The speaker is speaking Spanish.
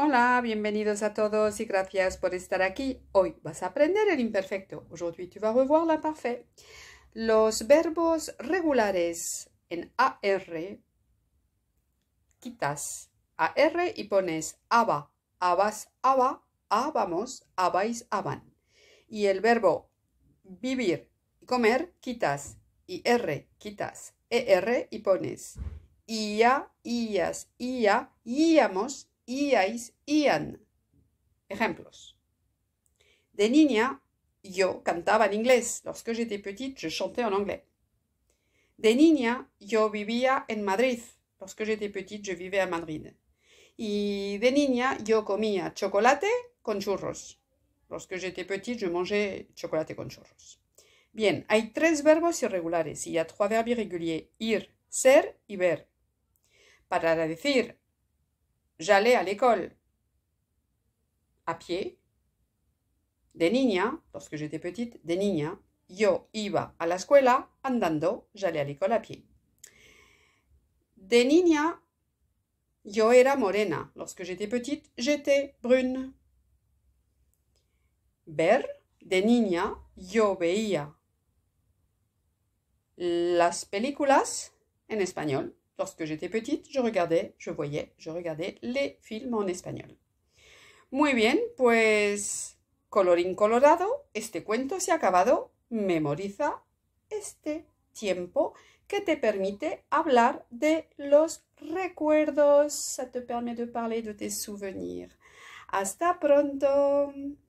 Hola, bienvenidos a todos y gracias por estar aquí. Hoy vas a aprender el imperfecto. Aujourd'hui, tu vas revoir l'imparfait. Los verbos regulares en AR, quitas AR y pones aba, abas, aba, abamos, abais, aban. Y el verbo vivir y comer, quitas IR, quitas ER y pones IA, IAS, IA, íamos, íais, ían. Ejemplos. De niña, yo cantaba en inglés. Lorsque j'étais petite, je chantais en anglais. De niña, yo vivía en Madrid. Lorsque j'étais petite, je vivais à Madrid. Y de niña, yo comía chocolate con churros. Lorsque j'étais petite, je mangeais chocolate con churros. Bien, hay tres verbos irregulares y hay tres verbos irregulares. Ir, ser y ver. Para decir j'allais à l'école à pied. De niña, lorsque j'étais petite, de niña, yo iba a la escuela andando, j'allais à l'école à pied. De niña, yo era morena. Lorsque j'étais petite, j'étais brune. Ver, de niña, yo veía las películas en espagnol, Lorsque j'étais petite, je regardais, je voyais, je regardais les films en espagnol. Muy bien, pues colorín colorado, este cuento se ha acabado. Memoriza este tiempo que te permite hablar de los recuerdos. Ça te permet de parler de tes souvenirs. Hasta pronto.